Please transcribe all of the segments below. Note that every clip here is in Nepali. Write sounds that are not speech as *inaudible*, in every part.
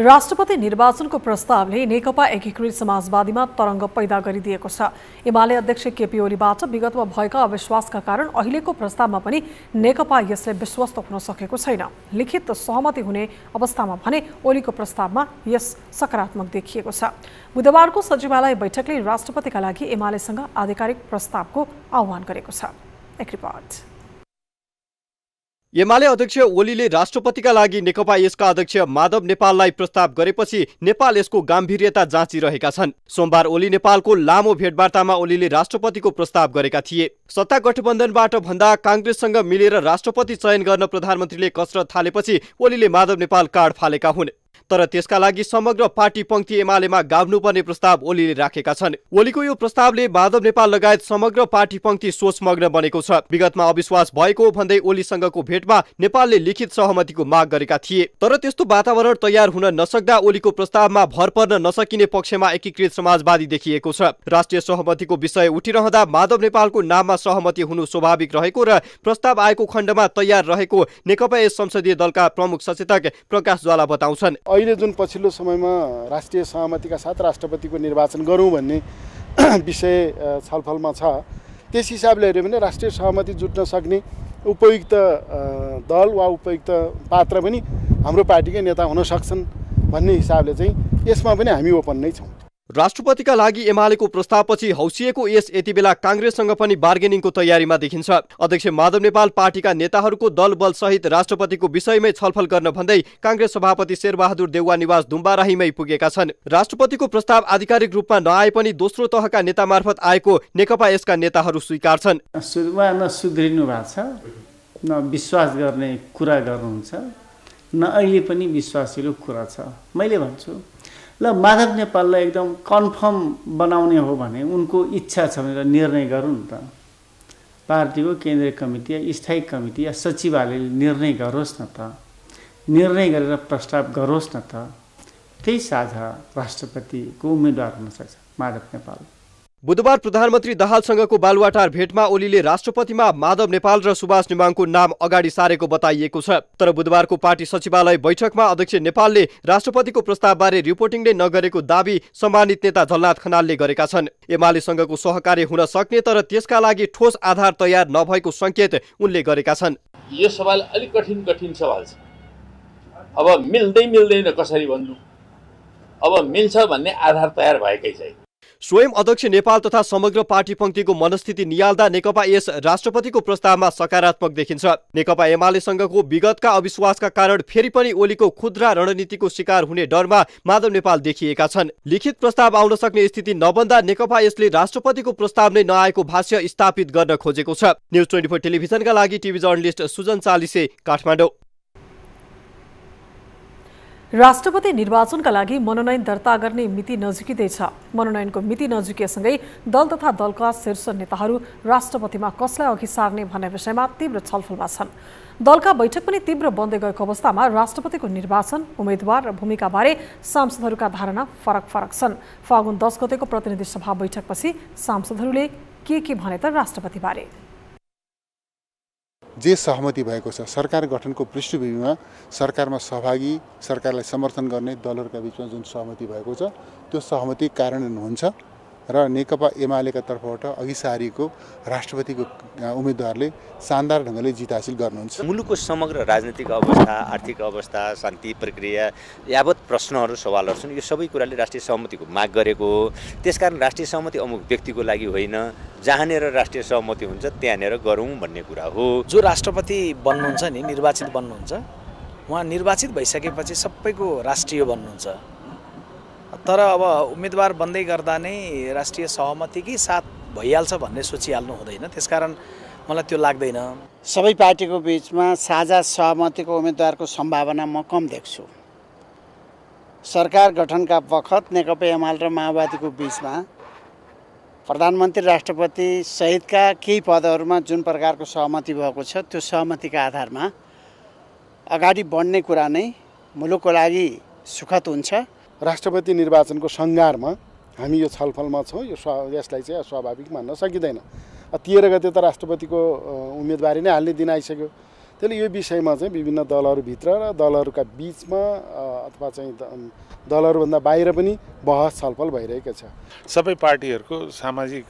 राष्ट्रपति निर्वाचनको प्रस्तावले नेकपा एकीकृत समाजवादीमा तरङ्ग पैदा गरिदिएको छ एमाले अध्यक्ष केपी ओलीबाट विगतमा भएका अविश्वासका कारण अहिलेको प्रस्तावमा पनि नेकपा यसले विश्वस्त हुन सकेको छैन लिखित सहमति हुने अवस्थामा भने ओलीको प्रस्तावमा यस सकारात्मक देखिएको छ बुधबारको सचिवालय बैठकले राष्ट्रपतिका लागि एमालेसँग आधिकारिक प्रस्तावको आह्वान गरेको छ एक रिपोर्ट एमाले अध्यक्ष ओलीले राष्ट्रपतिका लागि नेकपा यसका अध्यक्ष माधव नेपाललाई प्रस्ताव गरेपछि नेपाल यसको गम्भीर्यता जाँचिरहेका छन् सोमबार ओली नेपालको लामो भेटवार्तामा ओलीले राष्ट्रपतिको प्रस्ताव गरेका थिए सत्ता गठबन्धनबाट भन्दा काङ्ग्रेससँग मिलेर राष्ट्रपति चयन गर्न प्रधानमन्त्रीले कसरत थालेपछि ओलीले माधव नेपाल कार्ड फालेका हुन् तर त्यसका लागि समग्र पार्टी पङ्क्ति एमालेमा गाभ्नुपर्ने प्रस्ताव ओलीले राखेका छन् ओलीको यो प्रस्तावले माधव नेपाल लगायत समग्र पार्टी पंक्ति सोचमग्न बनेको छ विगतमा अविश्वास भएको भन्दै ओलीसँगको भेटमा नेपालले लिखित सहमतिको माग गरेका थिए तर त्यस्तो वातावरण तयार हुन नसक्दा ओलीको प्रस्तावमा भर पर्न नसकिने पक्षमा एकीकृत समाजवादी देखिएको छ राष्ट्रिय सहमतिको विषय उठिरहँदा माधव नेपालको नाममा सहमति हुनु स्वाभाविक रहेको र प्रस्ताव आएको खण्डमा तयार रहेको नेकपा यस संसदीय दलका प्रमुख सचेतक प्रकाश ज्वाला बताउँछन् अहिले जुन पछिल्लो समयमा राष्ट्रिय सहमतिका साथ राष्ट्रपतिको निर्वाचन गरौँ भन्ने *clears throat* विषय छलफलमा छ त्यस हिसाबले हेऱ्यो भने राष्ट्रिय सहमति जुट्न सक्ने उपयुक्त दल वा उपयुक्त पात्र पनि हाम्रो पार्टीकै नेता हुन सक्छन् भन्ने हिसाबले चाहिँ यसमा पनि हामी ओपन नै छौँ राष्ट्रपतिका लागि एमालेको प्रस्तावपछि हौसिएको यस यति बेला काङ्ग्रेससँग पनि बार्गेनिङको तयारीमा देखिन्छ अध्यक्ष माधव नेपाल पार्टीका नेताहरूको दलबल सहित राष्ट्रपतिको विषयमै छलफल गर्न भन्दै काङ्ग्रेस सभापति शेरबहादुर देउवा निवास दुम्बाराहीमै पुगेका छन् राष्ट्रपतिको प्रस्ताव आधिकारिक रूपमा नआए पनि दोस्रो तहका नेता मार्फत आएको नेकपा यसका नेताहरू स्वीकार छन् न गर्ने कुरा गर्नुहुन्छ न अहिले पनि विश्वासिलो कुरा छ मैले भन्छु ल माधव नेपाललाई एकदम कन्फर्म बनाउने हो भने उनको इच्छा छ भनेर निर्णय गरौँ नि त पार्टीको केन्द्रीय कमिटी या स्थायी कमिटी या सचिवालयले निर्णय गरोस् न त निर्णय गरेर प्रस्ताव गरोस् न त त्यही साझा राष्ट्रपतिको उम्मेदवार हुनसक्छ माधव नेपाल बुधबार प्रधानमन्त्री दाहालसँगको बालुवाटार भेटमा ओलीले राष्ट्रपतिमा माधव नेपाल र सुभाष निमाङको नाम अगाडि सारेको बताइएको छ तर बुधबारको पार्टी सचिवालय बैठकमा अध्यक्ष नेपालले राष्ट्रपतिको प्रस्तावबारे रिपोर्टिङ नै नगरेको दावी सम्मानित नेता झलनाथ खनालले गरेका छन् एमालेसँगको सहकार्य हुन सक्ने तर त्यसका लागि ठोस आधार तयार नभएको सङ्केत उनले गरेका छन् यो सवाल अलिक कठिन कठिन सवाल छ अब मिल्दै मिल्दैन कसरी भन्नु अब मिल्छ भन्ने आधार तयार भएकै छैन स्वयं अध्यक्ष नेपाल तथा समग्र पार्टी पङ्क्तिको मनस्थिति निहाल्दा नेकपा यस राष्ट्रपतिको प्रस्तावमा सकारात्मक देखिन्छ नेकपा एमालेसँगको विगतका अविश्वासका कारण फेरि पनि ओलीको खुद्रा रणनीतिको शिकार हुने डरमा माधव नेपाल देखिएका छन् लिखित प्रस्ताव आउन सक्ने स्थिति नबन्दा नेकपा यसले राष्ट्रपतिको प्रस्ताव नै नआएको भाष्य स्थापित गर्न खोजेको छ न्युज ट्वेन्टी फोर टेलिभिजनका लागि टिभी जर्नलिस्ट सुजन चालिसे काठमाडौँ राष्ट्रपति निर्वाचनका लागि मनोनयन दर्ता गर्ने मिति नजिकिँदैछ मनोनयनको मिति नजिकिएसँगै दल तथा दलका शीर्ष नेताहरू राष्ट्रपतिमा कसलाई अघि सार्ने भन्ने विषयमा तीव्र छलफलमा छन् दलका बैठक पनि तीव्र बन्दै गएको अवस्थामा राष्ट्रपतिको निर्वाचन उम्मेद्वार र भूमिकाबारे सांसदहरूका धारणा फरक फरक छन् फागुन दस गतेको प्रतिनिधि सभा बैठकपछि सांसदहरूले के के भने त राष्ट्रपतिबारे जे सहमति भएको छ सरकार गठनको पृष्ठभूमिमा सरकारमा सहभागी सरकारलाई समर्थन गर्ने दलहरूका बिचमा जुन सहमति भएको छ त्यो सहमति कार्यान्वयन हुन्छ र नेकपा एमालेका तर्फबाट अघि सारिएको राष्ट्रपतिको उम्मेद्वारले शानदार ढङ्गले जित हासिल गर्नुहुन्छ मुलुकको समग्र राजनीतिक अवस्था आर्थिक अवस्था शान्ति प्रक्रिया यावत प्रश्नहरू सवालहरू छन् यो सबै कुराले राष्ट्रिय सहमतिको माग गरेको हो त्यसकारण राष्ट्रिय सहमति अमुक व्यक्तिको लागि होइन जहाँनिर राष्ट्रिय सहमति हुन्छ त्यहाँनिर गरौँ भन्ने कुरा हो जो राष्ट्रपति बन्नुहुन्छ नि निर्वाचित बन्नुहुन्छ उहाँ निर्वाचित भइसकेपछि सबैको राष्ट्रिय बन्नुहुन्छ तर अब उम्मेदवार बन्दै गर्दा नै राष्ट्रिय सहमति कि साथ भइहाल्छ भन्ने सोचिहाल्नु हुँदैन त्यसकारण मलाई त्यो लाग्दैन सबै पार्टीको बिचमा साझा सहमतिको उम्मेदवारको सम्भावना म कम देख्छु सरकार गठनका बखत नेकपा एमाले र माओवादीको बिचमा प्रधानमन्त्री राष्ट्रपति सहितका केही पदहरूमा जुन प्रकारको सहमति भएको छ त्यो सहमतिका आधारमा अगाडि बढ्ने कुरा नै मुलुकको लागि सुखद हुन्छ राष्ट्रपति निर्वाचनको सङ्घारमा हामी यो छलफलमा छौँ यो स्वा यसलाई चाहिँ स्वाभाविक मान्न सकिँदैन तेह्र गते त राष्ट्रपतिको उम्मेदवारी नै हाल्ने दिन आइसक्यो त्यसले यो विषयमा चाहिँ विभिन्न दलहरूभित्र र दलहरूका बिचमा अथवा चाहिँ दलहरूभन्दा बाहिर पनि बहस छलफल भइरहेको छ सबै पार्टीहरूको सामाजिक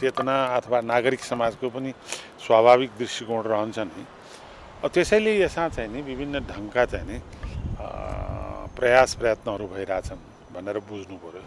चेतना अथवा नागरिक समाजको पनि स्वाभाविक दृष्टिकोण रहन्छ नि त्यसैले यसमा चाहिँ नि विभिन्न ढङ्गका चाहिँ नि प्रयास प्रयत्नहरू भइरहेछन् भनेर बुझ्नु पऱ्यो